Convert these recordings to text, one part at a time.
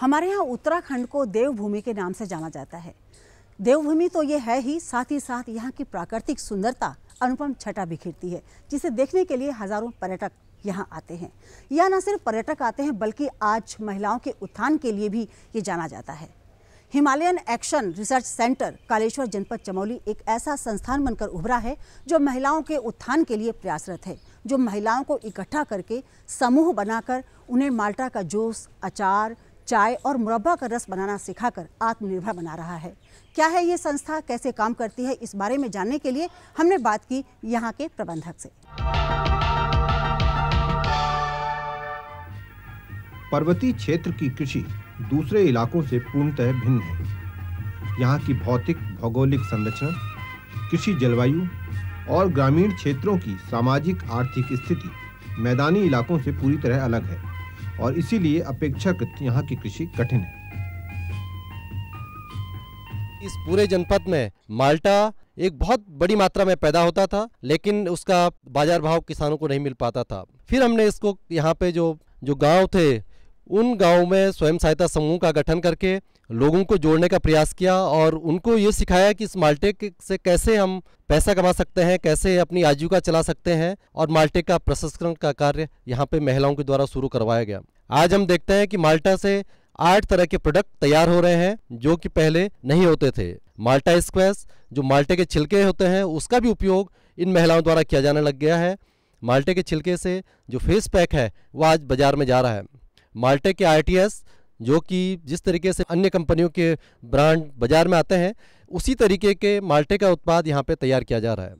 हमारे यहाँ उत्तराखंड को देवभूमि के नाम से जाना जाता है देवभूमि तो ये है ही साथ ही साथ यहाँ की प्राकृतिक सुंदरता अनुपम छटा बिखेरती है जिसे देखने के लिए हज़ारों पर्यटक यहाँ आते हैं यहाँ न सिर्फ पर्यटक आते हैं बल्कि आज महिलाओं के उत्थान के लिए भी ये जाना जाता है Himalayan action research centre Kaleshwar जनपद चमौली एक ऐसा संस्थान बनकर उभरा है जो महिलाओं के उत्थान के लिए प्रयासरत है जो महिलाओं को इकट्ठा करके समूह बनाकर उन्हें माल्टा का जूस अचार चाय और मुरब्बा का रस बनाना सिखाकर आत्मनिर्भर बना रहा है क्या है ये संस्था कैसे काम करती है इस बारे में जानने के लिए हमने बात की यहाँ के प्रबंधक से पर्वतीय क्षेत्र की कृषि दूसरे इलाकों से पूर्णतः भिन्न है यहाँ की भौतिक भौगोलिक संरचना कृषि जलवायु और ग्रामीण क्षेत्रों की सामाजिक आर्थिक स्थिति मैदानी इलाकों से पूरी तरह अलग है और इसीलिए अपेक्षाकृत यहाँ की कृषि कठिन है इस पूरे जनपद में माल्टा एक बहुत बड़ी मात्रा में पैदा होता था लेकिन उसका बाजार भाव किसानों को नहीं मिल पाता था फिर हमने इसको यहाँ पे जो जो गांव थे उन गाँव में स्वयं सहायता समूह का गठन करके लोगों को जोड़ने का प्रयास किया और उनको ये सिखाया कि इस माल्टेक से कैसे हम पैसा कमा सकते हैं कैसे अपनी आजीविका चला सकते हैं और माल्टे का प्रसंस्करण का कार्य यहाँ पे महिलाओं के द्वारा शुरू करवाया गया आज हम देखते हैं कि माल्टा से आठ तरह के प्रोडक्ट तैयार हो रहे हैं जो कि पहले नहीं होते थे माल्टा स्क्वेस जो माल्टे के छिलके होते हैं उसका भी उपयोग इन महिलाओं द्वारा किया जाने लग गया है माल्टे के छिलके से जो फेस पैक है वो आज बाजार में जा रहा है माल्टे के आईटीएस जो कि जिस तरीके से अन्य कंपनियों के ब्रांड बाजार में आते हैं उसी तरीके के माल्टे का उत्पाद यहाँ पे तैयार किया जा रहा है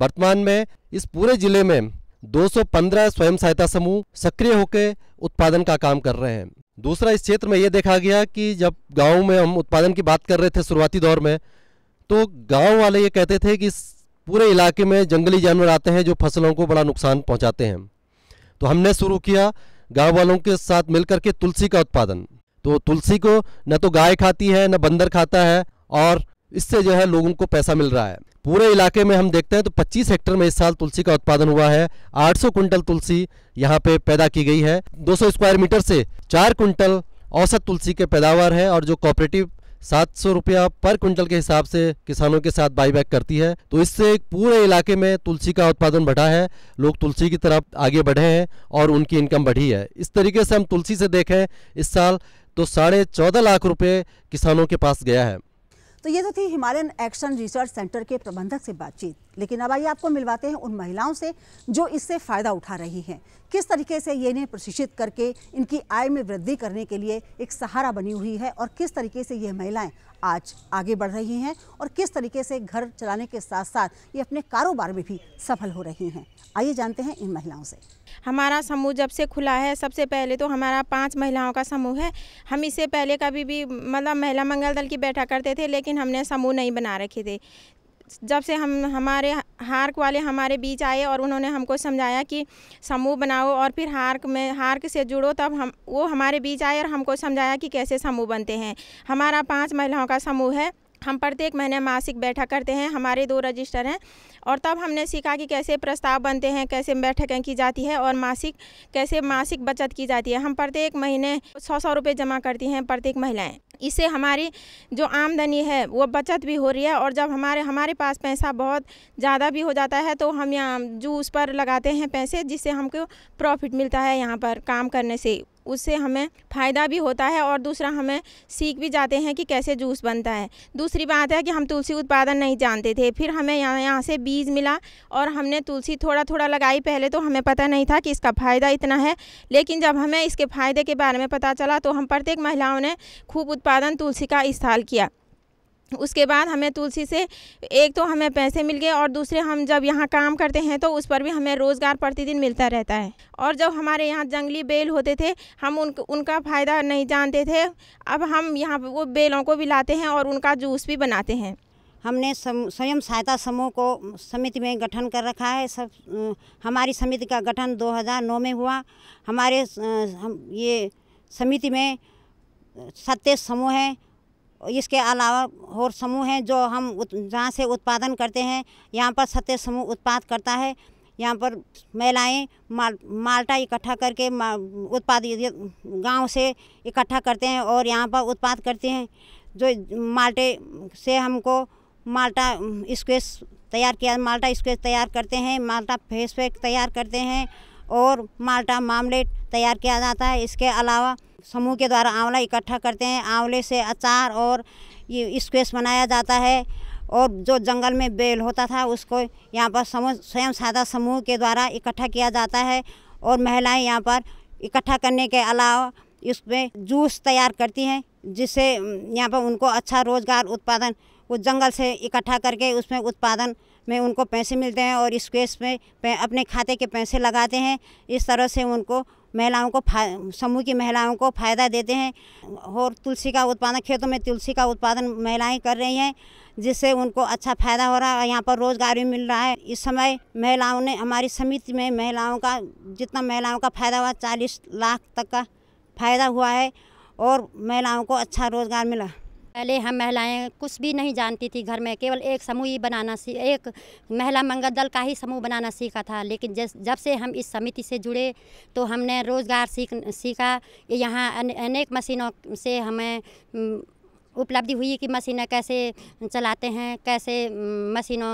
वर्तमान में इस पूरे ज़िले में 215 स्वयं सहायता समूह सक्रिय होकर उत्पादन का काम कर रहे हैं दूसरा इस क्षेत्र में ये देखा गया कि जब गाँव में हम उत्पादन की बात कर रहे थे शुरुआती दौर में तो गाँव वाले ये कहते थे कि पूरे इलाके में जंगली जानवर आते हैं जो फसलों को बड़ा नुकसान पहुँचाते हैं तो हमने शुरू किया गांव वालों के साथ मिलकर के तुलसी का उत्पादन तो तुलसी को न तो गाय खाती है न बंदर खाता है और इससे जो है लोगों को पैसा मिल रहा है पूरे इलाके में हम देखते हैं तो 25 हेक्टर में इस साल तुलसी का उत्पादन हुआ है 800 कुंटल तुलसी यहाँ पे पैदा की गई है 200 स्क्वायर मीटर से चार कुंटल औसत तुलसी के पैदावार है और जो कॉपरेटिव सात सौ रुपया पर क्विंटल के हिसाब से किसानों के साथ बाईबैक करती है तो इससे पूरे इलाके में तुलसी का उत्पादन बढ़ा है लोग तुलसी की तरफ आगे बढ़े हैं और उनकी इनकम बढ़ी है इस तरीके से हम तुलसी से देखें इस साल तो साढ़े चौदह लाख रुपये किसानों के पास गया है तो ये तो थी हिमालयन एक्शन रिसर्च सेंटर के प्रबंधक से बातचीत लेकिन अब आइए आपको मिलवाते हैं उन महिलाओं से जो इससे फ़ायदा उठा रही हैं किस तरीके से ये इन्हें प्रशिक्षित करके इनकी आय में वृद्धि करने के लिए एक सहारा बनी हुई है और किस तरीके से ये महिलाएं आज आगे बढ़ रही हैं और किस तरीके से घर चलाने के साथ साथ ये अपने कारोबार में भी सफल हो रही हैं आइए जानते हैं इन महिलाओं से हमारा समूह जब से खुला है सबसे पहले तो हमारा पांच महिलाओं का समूह है हम इससे पहले कभी भी मतलब महिला मंगल दल की बैठक करते थे लेकिन हमने समूह नहीं बना रखे थे जब से हम हमारे हार्क वाले हमारे बीच आए और उन्होंने हमको समझाया कि समूह बनाओ और फिर हार्क में हार्क से जुड़ो तब हम वो हमारे बीच आए और हमको समझाया कि कैसे समूह बनते हैं हमारा पांच महिलाओं का समूह है हम प्रत्येक महीने मासिक बैठक करते हैं हमारे दो रजिस्टर हैं और तब हमने सीखा कि कैसे प्रस्ताव बनते हैं कैसे बैठकें की जाती है और मासिक कैसे मासिक बचत की जाती है हम प्रत्येक महीने सौ सौ रुपये जमा करती हैं प्रत्येक महिलाएं इससे हमारी जो आमदनी है वो बचत भी हो रही है और जब हमारे हमारे पास पैसा बहुत ज़्यादा भी हो जाता है तो हम यहाँ जूस पर लगाते हैं पैसे जिससे हमको प्रॉफिट मिलता है यहाँ पर काम करने से उससे हमें फ़ायदा भी होता है और दूसरा हमें सीख भी जाते हैं कि कैसे जूस बनता है दूसरी बात है कि हम तुलसी उत्पादन नहीं जानते थे फिर हमें यहाँ यहाँ से बीज मिला और हमने तुलसी थोड़ा थोड़ा लगाई पहले तो हमें पता नहीं था कि इसका फ़ायदा इतना है लेकिन जब हमें इसके फ़ायदे के बारे में पता चला तो हम प्रत्येक महिलाओं ने खूब उत्पादन तुलसी का इस्तेमाल किया उसके बाद हमें तुलसी से एक तो हमें पैसे मिल गए और दूसरे हम जब यहाँ काम करते हैं तो उस पर भी हमें रोज़गार प्रतिदिन मिलता रहता है और जब हमारे यहाँ जंगली बेल होते थे हम उन उनका फ़ायदा नहीं जानते थे अब हम यहाँ वो बेलों को भी लाते हैं और उनका जूस भी बनाते हैं हमने स्वयं सहायता समूह को समिति में गठन कर रखा है सब हमारी समिति का गठन 2009 में हुआ हमारे हम ये समिति में सत्य समूह है इसके अलावा और समूह हैं जो हम जहाँ से उत्पादन करते हैं यहाँ पर सत्य समूह उत्पाद करता है यहाँ पर महिलाएँ माल माल्टा इकट्ठा करके उत्पाद गांव से इकट्ठा करते हैं और यहाँ पर उत्पाद करते हैं जो माल्टे से हमको माल्टा स्क्वेस तैयार किया माल्टा स्क्वेस तैयार करते हैं माल्टा फेस पैक तैयार करते हैं और माल्टा मामलेट तैयार किया जाता है इसके अलावा समूह के द्वारा आंवला इकट्ठा करते हैं आंवले से अचार और ये स्क्वेस बनाया जाता है और जो जंगल में बेल होता था उसको यहाँ पर समूह स्वयं सहायता समूह के द्वारा इकट्ठा किया जाता है और महिलाएं यहाँ पर इकट्ठा करने के अलावा इसमें जूस तैयार करती हैं जिससे यहाँ पर उनको अच्छा रोज़गार उत्पादन वो जंगल से इकट्ठा करके उसमें उत्पादन में उनको पैसे मिलते हैं और इस केस में अपने खाते के पैसे लगाते हैं इस तरह से उनको महिलाओं को समूह की महिलाओं को फ़ायदा देते हैं और तुलसी का उत्पादन खेतों में तुलसी का उत्पादन महिलाएं कर रही हैं जिससे उनको अच्छा फ़ायदा हो रहा है यहाँ पर रोज़गार भी मिल रहा है इस समय महिलाओं ने हमारी समिति में महिलाओं का जितना महिलाओं का फ़ायदा हुआ चालीस लाख तक का फ़ायदा हुआ है और महिलाओं को अच्छा रोज़गार मिला पहले हम महिलाएं कुछ भी नहीं जानती थी घर में केवल एक समूह ही बनाना सी एक महिला मंगल दल का ही समूह बनाना सीखा था लेकिन जब से हम इस समिति से जुड़े तो हमने रोज़गार सीख सीखा यहाँ अनेक मशीनों से हमें उपलब्धि हुई कि मशीनें कैसे चलाते हैं कैसे मशीनों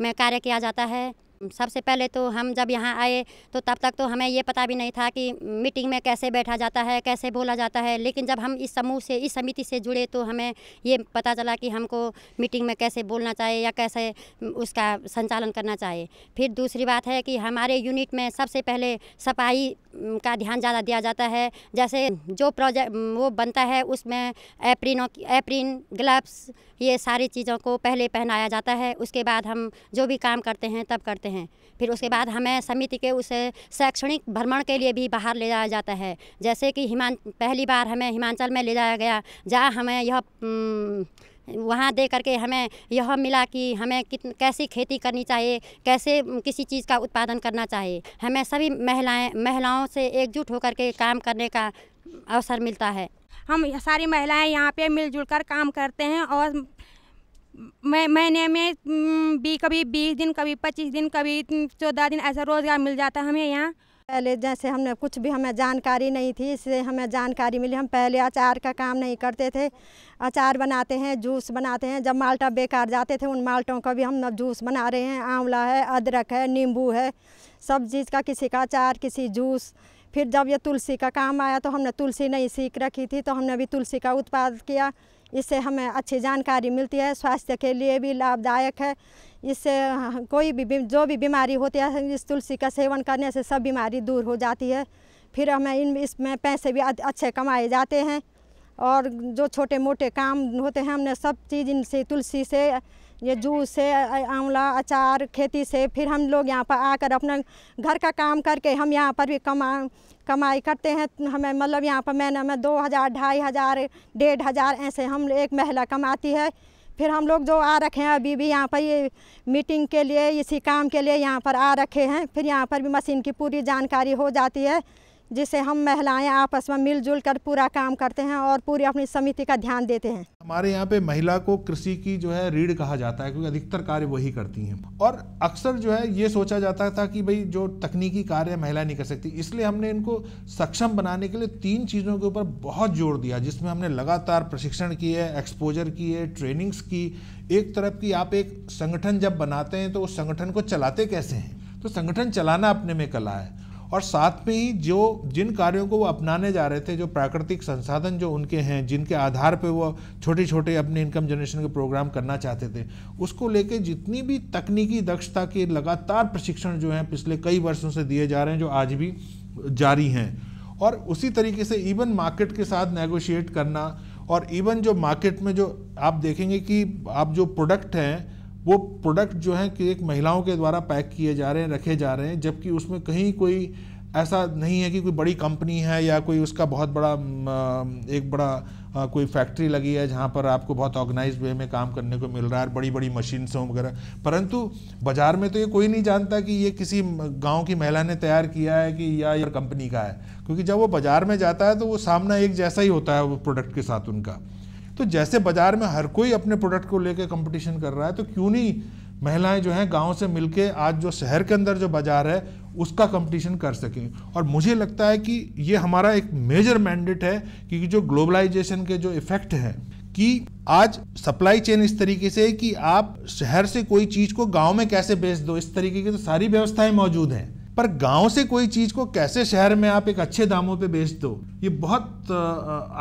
में कार्य किया जाता है सबसे पहले तो हम जब यहाँ आए तो तब तक तो हमें ये पता भी नहीं था कि मीटिंग में कैसे बैठा जाता है कैसे बोला जाता है लेकिन जब हम इस समूह से इस समिति से जुड़े तो हमें ये पता चला कि हमको मीटिंग में कैसे बोलना चाहिए या कैसे उसका संचालन करना चाहिए फिर दूसरी बात है कि हमारे यूनिट में सबसे पहले सफाई का ध्यान ज़्यादा दिया जाता है जैसे जो प्रोजेक्ट वो बनता है उसमें एप्रिनो एप्रिन ग्लव्स ये सारी चीज़ों को पहले पहनाया जाता है उसके बाद हम जो भी काम करते हैं तब करते हैं फिर उसके बाद हमें समिति के उस शैक्षणिक भ्रमण के लिए भी बाहर ले जाया जाता है जैसे कि हिमां पहली बार हमें हिमाचल में ले जाया गया जहाँ हमें यह वहाँ दे करके हमें यह मिला कि हमें कित कैसी खेती करनी चाहिए कैसे किसी चीज़ का उत्पादन करना चाहिए हमें सभी महिलाएं महिलाओं से एकजुट होकर के काम करने का अवसर मिलता है हम सारी महिलाएं यहाँ पे मिलजुल कर काम करते हैं और मैं महीने में भी कभी बीस दिन कभी पच्चीस दिन कभी चौदह दिन ऐसा रोज़गार मिल जाता है हमें यहाँ पहले जैसे हमने कुछ भी हमें जानकारी नहीं थी इससे हमें जानकारी मिली हम पहले अचार का काम नहीं करते थे अचार बनाते हैं जूस बनाते हैं जब माल्टा बेकार जाते थे उन माल्टों का भी हम अब जूस बना रहे हैं आंवला है अदरक है नींबू है सब चीज़ का किसी का अचार किसी जूस फिर जब ये तुलसी का काम आया तो हमने तुलसी नहीं सीख रखी थी तो हमने भी तुलसी का उत्पाद किया इससे हमें अच्छी जानकारी मिलती है स्वास्थ्य के लिए भी लाभदायक है इससे कोई भी जो भी बीमारी होती है इस तुलसी का सेवन करने से सब बीमारी दूर हो जाती है फिर हमें इन इसमें पैसे भी अच्छे कमाए जाते हैं और जो छोटे मोटे काम होते हैं हमने सब चीज़ इनसे तुलसी से ये जूस से आंवला अचार खेती से फिर हम लोग यहाँ पर आकर अपना घर का काम करके हम यहाँ पर भी कमा कमाई करते हैं हमें मतलब यहाँ पर महीने में दो हज़ार ढाई हज़ार डेढ़ हज़ार ऐसे हम एक महिला कमाती है फिर हम लोग जो आ रखे हैं अभी भी यहाँ पर ये मीटिंग के लिए इसी काम के लिए यहाँ पर आ रखे हैं फिर यहाँ पर भी मशीन की पूरी जानकारी हो जाती है जिसे हम महिलाएं आपस में मिलजुल कर पूरा काम करते हैं और पूरी अपनी समिति का ध्यान देते हैं हमारे यहाँ पे महिला को कृषि की जो है रीढ़ कहा जाता है क्योंकि अधिकतर कार्य वही करती हैं और अक्सर जो है ये सोचा जाता था कि भाई जो तकनीकी कार्य महिला नहीं कर सकती इसलिए हमने इनको सक्षम बनाने के लिए तीन चीज़ों के ऊपर बहुत जोर दिया जिसमें हमने लगातार प्रशिक्षण किए एक्सपोजर किए ट्रेनिंग्स की एक तरफ की आप एक संगठन जब बनाते हैं तो उस संगठन को चलाते कैसे हैं तो संगठन चलाना अपने में कला है और साथ में ही जो जिन कार्यों को वो अपनाने जा रहे थे जो प्राकृतिक संसाधन जो उनके हैं जिनके आधार पर वो छोटे छोटे अपने इनकम जनरेशन के प्रोग्राम करना चाहते थे उसको लेके जितनी भी तकनीकी दक्षता के लगातार प्रशिक्षण जो हैं पिछले कई वर्षों से दिए जा रहे हैं जो आज भी जारी हैं और उसी तरीके से इवन मार्केट के साथ नेगोशिएट करना और इवन जो मार्केट में जो आप देखेंगे कि आप जो प्रोडक्ट हैं वो प्रोडक्ट जो है कि एक महिलाओं के द्वारा पैक किए जा रहे हैं रखे जा रहे हैं जबकि उसमें कहीं कोई ऐसा नहीं है कि कोई बड़ी कंपनी है या कोई उसका बहुत बड़ा एक बड़ा कोई फैक्ट्री लगी है जहाँ पर आपको बहुत ऑर्गेनाइज वे में काम करने को मिल रहा है बड़ी बड़ी मशीन्सों वगैरह परंतु बाजार में तो ये कोई नहीं जानता कि ये किसी गांव की महिला ने तैयार किया है कि या ये कंपनी का है क्योंकि जब वो बाज़ार में जाता है तो वो सामना एक जैसा ही होता है वो प्रोडक्ट के साथ उनका तो जैसे बाजार में हर कोई अपने प्रोडक्ट को लेकर कंपटीशन कर रहा है तो क्यों नहीं महिलाएं जो हैं गांव से मिलके आज जो शहर के अंदर जो बाजार है उसका कंपटीशन कर सकें और मुझे लगता है कि ये हमारा एक मेजर मैंडेट है कि जो ग्लोबलाइजेशन के जो इफेक्ट हैं कि आज सप्लाई चेन इस तरीके से है कि आप शहर से कोई चीज़ को गांव में कैसे बेच दो इस तरीके की तो सारी व्यवस्थाएं मौजूद हैं पर गांव से कोई चीज़ को कैसे शहर में आप एक अच्छे दामों पे बेच दो ये बहुत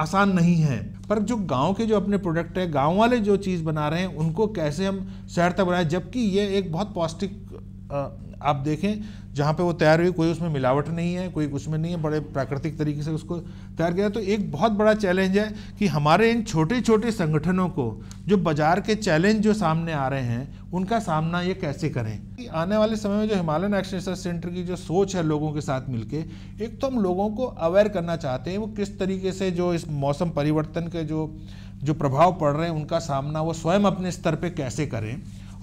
आसान नहीं है पर जो गांव के जो अपने प्रोडक्ट है गांव वाले जो चीज़ बना रहे हैं उनको कैसे हम शहर तक बनाएं जबकि ये एक बहुत पौष्टिक आप देखें जहाँ पे वो तैयार हुई कोई उसमें मिलावट नहीं है कोई उसमें नहीं है बड़े प्राकृतिक तरीके से उसको तैयार किया तो एक बहुत बड़ा चैलेंज है कि हमारे इन छोटे छोटे संगठनों को जो बाजार के चैलेंज जो सामने आ रहे हैं उनका सामना ये कैसे करें कि आने वाले समय में जो हिमालयन एक्शन रिसर्च सेंटर की जो सोच है लोगों के साथ मिल एक तो हम लोगों को अवेयर करना चाहते हैं वो किस तरीके से जो इस मौसम परिवर्तन के जो जो प्रभाव पड़ रहे हैं उनका सामना वो स्वयं अपने स्तर पर कैसे करें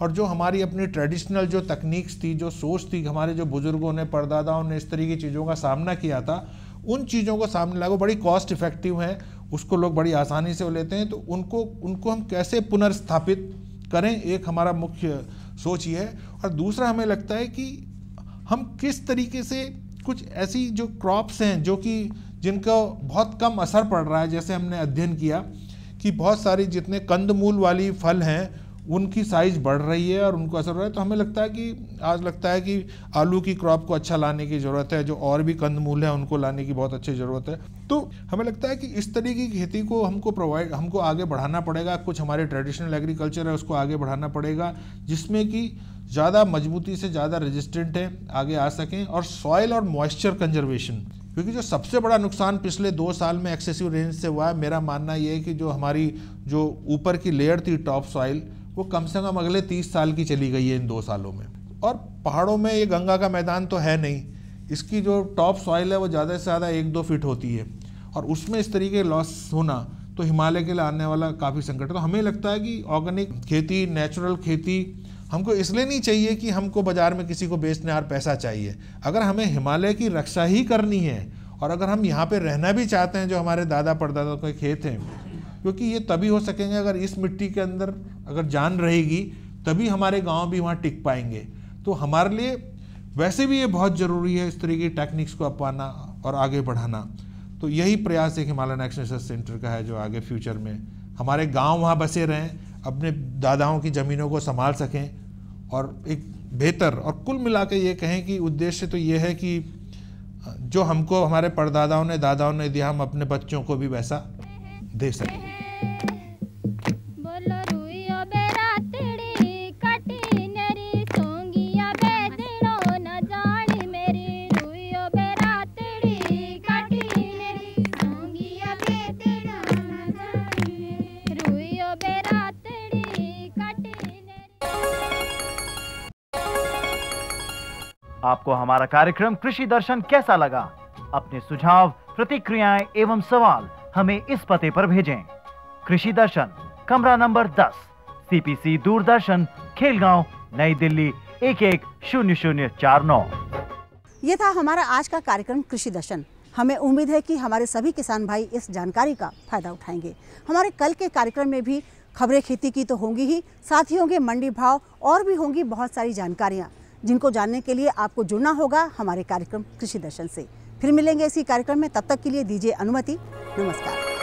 और जो हमारी अपनी ट्रेडिशनल जो तकनीक्स थी जो सोच थी हमारे जो बुज़ुर्गों ने परदादाओं ने इस तरीके की चीज़ों का सामना किया था उन चीज़ों को सामने लागू बड़ी कॉस्ट इफेक्टिव हैं उसको लोग बड़ी आसानी से लेते हैं तो उनको उनको हम कैसे पुनर्स्थापित करें एक हमारा मुख्य सोच ये है और दूसरा हमें लगता है कि हम किस तरीके से कुछ ऐसी जो क्रॉप्स हैं जो कि जिनका बहुत कम असर पड़ रहा है जैसे हमने अध्ययन किया कि बहुत सारी जितने कंदमूल वाली फल हैं उनकी साइज़ बढ़ रही है और उनको असर हो रहा है तो हमें लगता है कि आज लगता है कि आलू की क्रॉप को अच्छा लाने की ज़रूरत है जो और भी कंदमूल है उनको लाने की बहुत अच्छी ज़रूरत है तो हमें लगता है कि इस तरीके की खेती को हमको प्रोवाइड हमको आगे बढ़ाना पड़ेगा कुछ हमारे ट्रेडिशनल एग्रीकल्चर है उसको आगे बढ़ाना पड़ेगा जिसमें कि ज़्यादा मजबूती से ज़्यादा रेजिस्टेंट है आगे आ सकें और सॉयल और मॉइस्चर कंजर्वेशन क्योंकि जो सबसे बड़ा नुकसान पिछले दो साल में एक्सेसिव रेंज से हुआ है मेरा मानना ये है कि जो हमारी जो ऊपर की लेयर थी टॉप सॉइल वो कम से कम अगले तीस साल की चली गई है इन दो सालों में और पहाड़ों में ये गंगा का मैदान तो है नहीं इसकी जो टॉप सॉइल है वो ज़्यादा से ज़्यादा एक दो फिट होती है और उसमें इस तरीके लॉस होना तो हिमालय के लिए आने वाला काफ़ी संकट है तो हमें लगता है कि ऑर्गेनिक खेती नेचुरल खेती हमको इसलिए नहीं चाहिए कि हमको बाज़ार में किसी को बेचने और पैसा चाहिए अगर हमें हिमालय की रक्षा ही करनी है और अगर हम यहाँ पर रहना भी चाहते हैं जो हमारे दादा परदादा के खेत हैं क्योंकि ये तभी हो सकेंगे अगर इस मिट्टी के अंदर अगर जान रहेगी तभी हमारे गाँव भी वहाँ टिक पाएंगे तो हमारे लिए वैसे भी ये बहुत ज़रूरी है इस तरह की टेक्निक्स को अपनाना और आगे बढ़ाना तो यही प्रयास एक हिमालयन एक्शन रिसर्च सेंटर का है जो आगे फ्यूचर में हमारे गांव वहाँ बसे रहें अपने दादाओं की ज़मीनों को संभाल सकें और एक बेहतर और कुल मिला के ये कहें कि उद्देश्य तो ये है कि जो हमको हमारे परदादाओं ने दादाओं ने दिया हम अपने बच्चों को भी वैसा दे सकें आपको हमारा कार्यक्रम कृषि दर्शन कैसा लगा अपने सुझाव प्रतिक्रियाएं एवं सवाल हमें इस पते पर भेजें कृषि दर्शन कमरा नंबर 10 सीपीसी दूरदर्शन खेलगांव नई दिल्ली एक एक शून्य शून्य चार नौ ये था हमारा आज का कार्यक्रम कृषि दर्शन हमें उम्मीद है कि हमारे सभी किसान भाई इस जानकारी का फायदा उठाएंगे हमारे कल के कार्यक्रम में भी खबरें खेती की तो होंगी ही साथ ही होंगे मंडी भाव और भी होंगी बहुत सारी जानकारियाँ जिनको जानने के लिए आपको जुड़ना होगा हमारे कार्यक्रम कृषि दर्शन से फिर मिलेंगे इसी कार्यक्रम में तब तक के लिए दीजिए अनुमति नमस्कार